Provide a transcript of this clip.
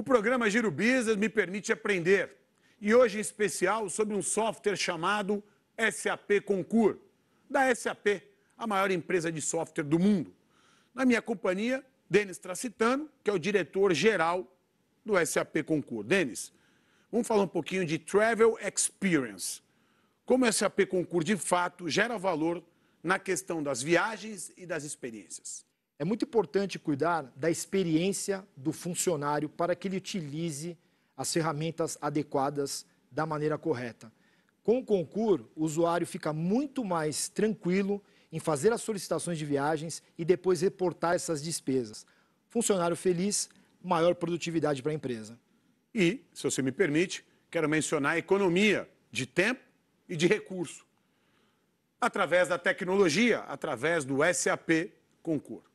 O programa Giro Business me permite aprender, e hoje em especial sobre um software chamado SAP Concur, da SAP, a maior empresa de software do mundo. Na minha companhia, Denis Tracitano, que é o diretor-geral do SAP Concur. Denis, vamos falar um pouquinho de Travel Experience. Como o SAP Concur, de fato, gera valor na questão das viagens e das experiências. É muito importante cuidar da experiência do funcionário para que ele utilize as ferramentas adequadas da maneira correta. Com o concurso, o usuário fica muito mais tranquilo em fazer as solicitações de viagens e depois reportar essas despesas. Funcionário feliz, maior produtividade para a empresa. E, se você me permite, quero mencionar a economia de tempo e de recurso. Através da tecnologia, através do SAP Concurso.